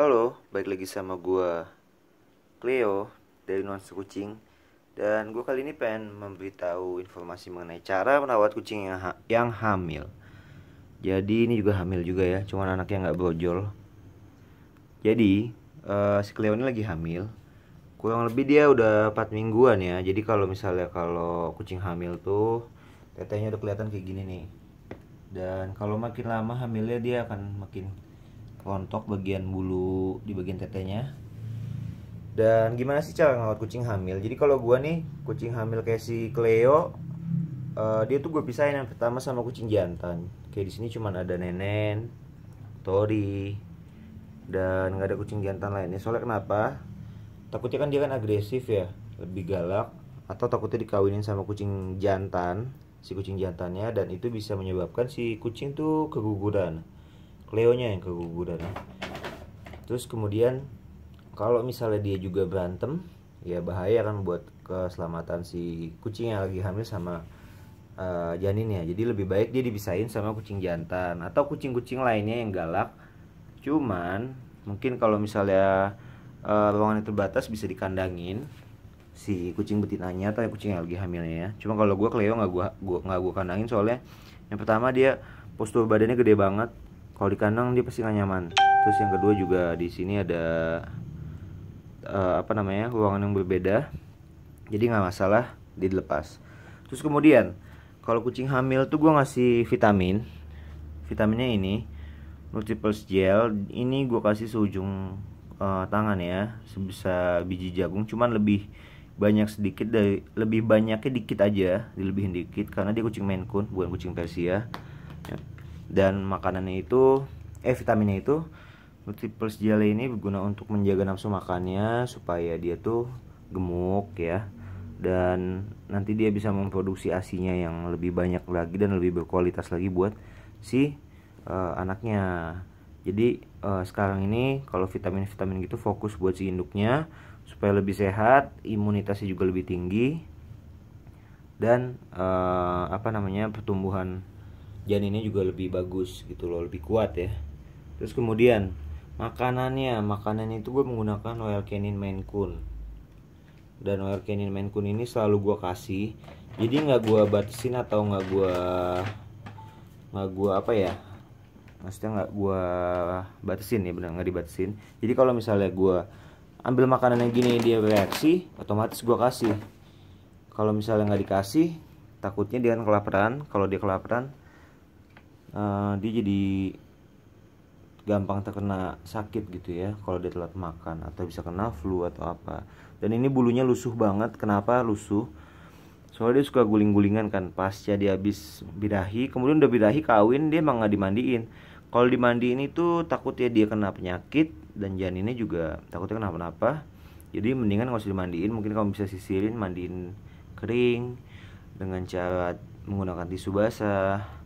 Halo, balik lagi sama gue Cleo dari Nuansa Kucing Dan gue kali ini pengen memberitahu informasi mengenai cara merawat kucing yang, ha yang hamil Jadi ini juga hamil juga ya, cuman anaknya gak brojol Jadi, uh, si Cleo ini lagi hamil Kurang lebih dia udah 4 mingguan ya Jadi kalau misalnya kalau kucing hamil tuh Tetehnya udah kelihatan kayak gini nih Dan kalau makin lama hamilnya dia akan makin rontok bagian bulu di bagian tetenya dan gimana sih cara ngawat kucing hamil jadi kalau gue nih kucing hamil kayak si Cleo uh, dia tuh gue pisahin yang pertama sama kucing jantan kayak di sini cuman ada Nenen Tori dan nggak ada kucing jantan lainnya soalnya kenapa takutnya kan dia kan agresif ya lebih galak atau takutnya dikawinin sama kucing jantan si kucing jantannya dan itu bisa menyebabkan si kucing tuh keguguran Leonya yang keguguran Terus kemudian kalau misalnya dia juga berantem, ya bahaya kan buat keselamatan si kucing yang lagi hamil sama uh, janinnya. Jadi lebih baik dia dibisain sama kucing jantan atau kucing-kucing lainnya yang galak. Cuman mungkin kalau misalnya uh, ruangan terbatas bisa dikandangin si kucing betinanya atau kucing yang lagi hamilnya ya. Cuma kalau gue Cleo nggak gue nggak gue kandangin soalnya yang pertama dia postur badannya gede banget kalau di kandang dia pasti gak nyaman terus yang kedua juga di sini ada uh, apa namanya ruangan yang berbeda jadi nggak masalah dilepas terus kemudian kalau kucing hamil tuh gue ngasih vitamin vitaminnya ini multiples gel ini gue kasih seujung uh, tangan ya sebisa biji jagung cuman lebih banyak sedikit dari lebih banyaknya dikit aja dilebihin dikit karena dia kucing Maine Coon bukan kucing Persia dan makanannya itu eh vitaminnya itu multiple jelly ini berguna untuk menjaga nafsu makannya supaya dia tuh gemuk ya dan nanti dia bisa memproduksi asinya yang lebih banyak lagi dan lebih berkualitas lagi buat si uh, anaknya jadi uh, sekarang ini kalau vitamin-vitamin gitu fokus buat si induknya supaya lebih sehat imunitasnya juga lebih tinggi dan uh, apa namanya pertumbuhan janinnya juga lebih bagus gitu loh lebih kuat ya terus kemudian makanannya makanan itu gue menggunakan oil canin maine coon dan oil canin maine coon ini selalu gue kasih jadi nggak gue batasin atau nggak gue nggak gue apa ya maksudnya nggak gue batasin ya benar nggak dibatasin jadi kalau misalnya gue ambil makanan yang gini dia bereaksi otomatis gue kasih kalau misalnya nggak dikasih takutnya dia kan kelaparan kalau dia kelaparan Eh, dia jadi gampang terkena sakit gitu ya kalau dia telat makan atau bisa kena flu atau apa dan ini bulunya lusuh banget kenapa lusuh soalnya dia suka guling-gulingan kan pasca dia habis birahi kemudian udah birahi kawin dia emang nggak dimandiin kalau dimandiin itu takut ya dia kena penyakit dan janinnya juga takutnya kenapa-napa jadi mendingan nggak usah dimandiin mungkin kamu bisa sisirin mandiin kering dengan cara menggunakan tisu basah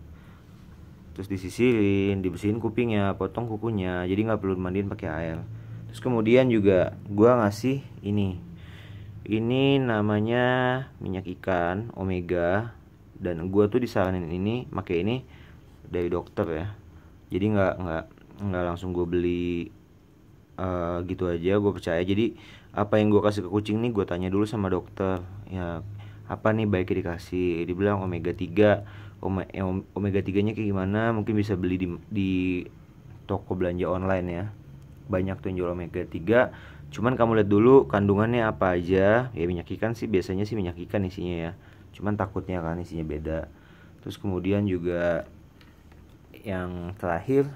terus disisirin, dibersihin kupingnya potong kukunya jadi nggak perlu mandiin pakai air terus kemudian juga gue ngasih ini ini namanya minyak ikan omega dan gue tuh disaranin ini pakai ini dari dokter ya jadi nggak nggak nggak langsung gue beli uh, gitu aja gue percaya jadi apa yang gue kasih ke kucing nih gue tanya dulu sama dokter ya apa nih baiknya dikasih dibilang omega 3 omega 3 nya kayak gimana mungkin bisa beli di, di toko belanja online ya banyak tuh yang jual omega 3 cuman kamu lihat dulu kandungannya apa aja ya minyak ikan sih biasanya sih minyak ikan isinya ya cuman takutnya kan isinya beda terus kemudian juga yang terakhir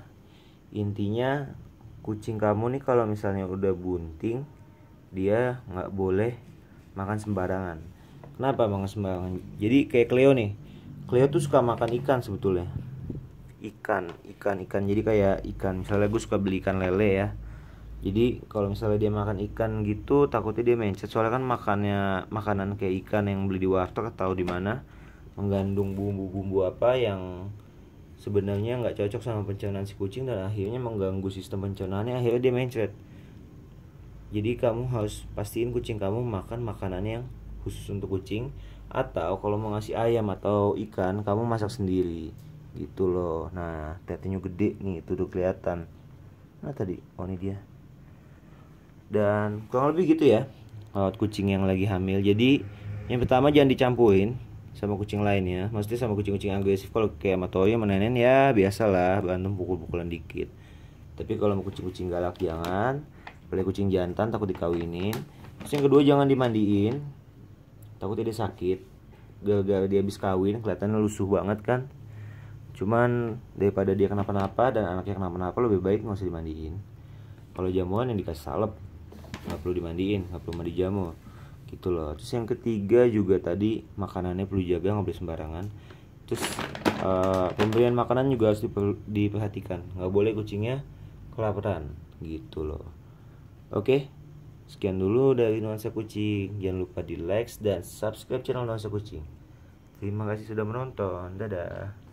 intinya kucing kamu nih kalau misalnya udah bunting dia nggak boleh makan sembarangan kenapa makan sembarangan jadi kayak Cleo nih Cleo tuh suka makan ikan sebetulnya ikan ikan ikan jadi kayak ikan misalnya gue suka beli ikan lele ya jadi kalau misalnya dia makan ikan gitu takutnya dia mencet soalnya kan makannya makanan kayak ikan yang beli di warteg atau di mana mengandung bumbu-bumbu apa yang sebenarnya nggak cocok sama pencernaan si kucing dan akhirnya mengganggu sistem pencernaannya akhirnya dia mencret jadi kamu harus pastiin kucing kamu makan makanan yang khusus untuk kucing atau kalau mau ngasih ayam atau ikan kamu masak sendiri gitu loh nah tetenya gede nih itu udah kelihatan nah tadi oh ini dia dan kurang lebih gitu ya kalau kucing yang lagi hamil jadi yang pertama jangan dicampuin sama kucing lainnya maksudnya sama kucing-kucing agresif kalau kayak sama toyo menenen ya biasalah bantu pukul-pukulan dikit tapi kalau mau kucing-kucing galak jangan beli kucing jantan takut dikawinin terus yang kedua jangan dimandiin takutnya dia sakit gara-gara dia habis kawin kelihatannya lusuh banget kan cuman daripada dia kenapa-napa dan anaknya kenapa-napa lebih baik nggak usah dimandiin kalau jamuan yang dikasih salep nggak perlu dimandiin nggak perlu mandi jamu gitu loh terus yang ketiga juga tadi makanannya perlu jaga nggak boleh sembarangan terus uh, pemberian makanan juga harus diperhatikan nggak boleh kucingnya kelaparan gitu loh oke okay? Sekian dulu dari Nuansa Kucing. Jangan lupa di like dan subscribe channel Nuansa Kucing. Terima kasih sudah menonton. Dadah.